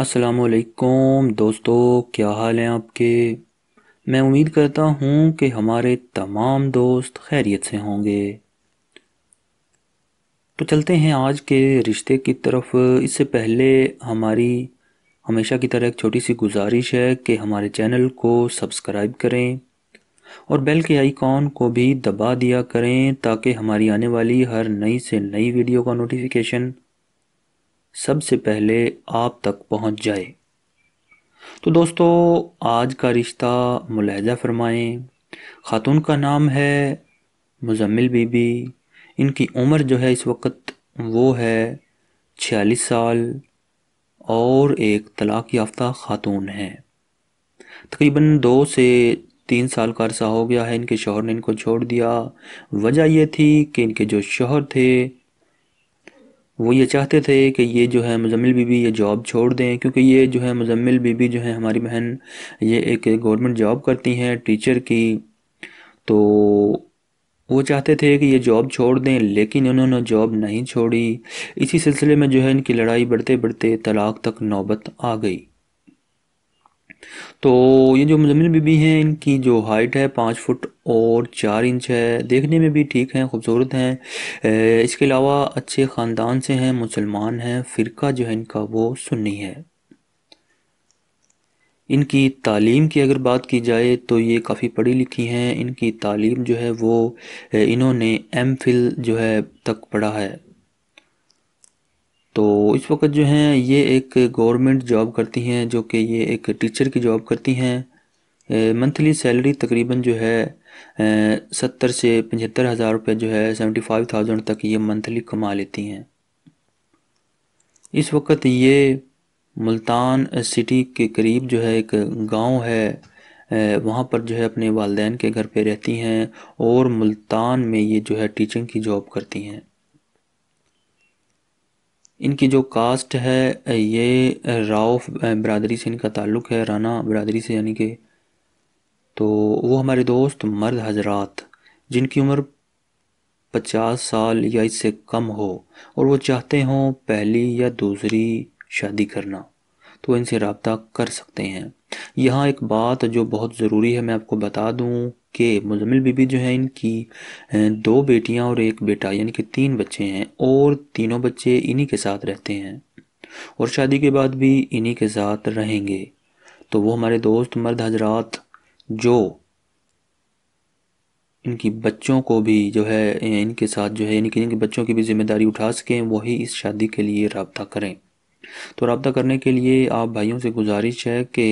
अस्सलाम दोस्तों क्या हाल है आपके मैं उम्मीद करता हूँ कि हमारे तमाम दोस्त खैरियत से होंगे तो चलते हैं आज के रिश्ते की तरफ इससे पहले हमारी हमेशा की तरह एक छोटी सी गुजारिश है कि हमारे चैनल को सब्सक्राइब करें और बेल के आइकॉन को भी दबा दिया करें ताकि हमारी आने वाली हर नई से नई वीडियो का नोटिफिकेशन सबसे पहले आप तक पहुंच जाए तो दोस्तों आज का रिश्ता मुलहजा फरमाएं खातून का नाम है मुजम्मिल बीबी इनकी उम्र जो है इस वक्त वो है छियालीस साल और एक तलाक़ याफ्ता खातून है तकरीबन दो से तीन साल का अरसा हो गया है इनके शोहर ने इनको छोड़ दिया वजह यह थी कि इनके जो शोहर थे वो ये चाहते थे कि ये जो है मुजम्मिल बीबी ये जॉब छोड़ दें क्योंकि ये जो है मुजम्मिल बीबी जो है हमारी बहन ये एक गवर्नमेंट जॉब करती हैं टीचर की तो वो चाहते थे कि ये जॉब छोड़ दें लेकिन उन्होंने जॉब नहीं छोड़ी इसी सिलसिले में जो है इनकी लड़ाई बढ़ते बढ़ते तलाक तक नौबत आ गई तो ये जो मुजमिल बीबी हैं इनकी जो हाइट है पाँच फुट और चार इंच है देखने में भी ठीक हैं खूबसूरत हैं इसके अलावा अच्छे ख़ानदान से हैं मुसलमान हैं फ़िरका जो है इनका वो सुन्नी है इनकी तालीम की अगर बात की जाए तो ये काफ़ी पढ़ी लिखी हैं इनकी तालीम जो है वो इन्होंने एम फिल जो है तक पढ़ा है तो इस वक्त जो हैं ये एक गवर्नमेंट जॉब करती हैं जो कि ये एक टीचर की जॉब करती हैं मंथली सैलरी तकरीबन जो है सत्तर से पचहत्तर हज़ार रुपये जो है सेवेंटी फाइव थाउजेंड तक ये मंथली कमा लेती हैं इस वक्त ये मुल्तान सिटी के करीब जो है एक गांव है वहाँ पर जो है अपने वालदेन के घर पे रहती हैं और मुल्तान में ये जो है टीचिंग की जॉब करती हैं इनकी जो कास्ट है ये राउफ बरदरी से इनका ताल्लुक़ है राना बरदरी से यानी कि तो वो हमारे दोस्त मर्द हजरात जिनकी उम्र पचास साल या इससे कम हो और वो चाहते हों पहली या दूसरी शादी करना तो इनसे रबता कर सकते हैं यहाँ एक बात जो बहुत ज़रूरी है मैं आपको बता दूँ के मुजमिल बीबी जो है इनकी दो बेटियां और एक बेटा यानी कि तीन बच्चे हैं और तीनों बच्चे इन्हीं के साथ रहते हैं और शादी के बाद भी इन्हीं के साथ रहेंगे तो वो हमारे दोस्त मर्द हजरात जो इनकी बच्चों को भी जो है इनके साथ जो है यानी कि इनके बच्चों की भी जिम्मेदारी उठा सकें वही इस शादी के लिए रबता करें तो रबता करने के लिए आप भाइयों से गुजारिश है कि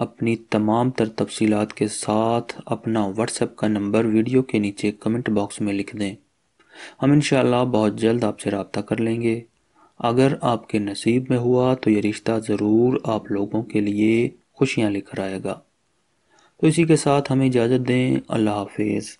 अपनी तमाम तर तफसीत के साथ अपना व्हाट्सएप का नंबर वीडियो के नीचे कमेंट बॉक्स में लिख दें हम इन बहुत जल्द आपसे रबता कर लेंगे अगर आपके नसीब में हुआ तो ये रिश्ता ज़रूर आप लोगों के लिए खुशियाँ लेकर आएगा तो इसी के साथ हमें इजाज़त दें अल्लाह हाफिज़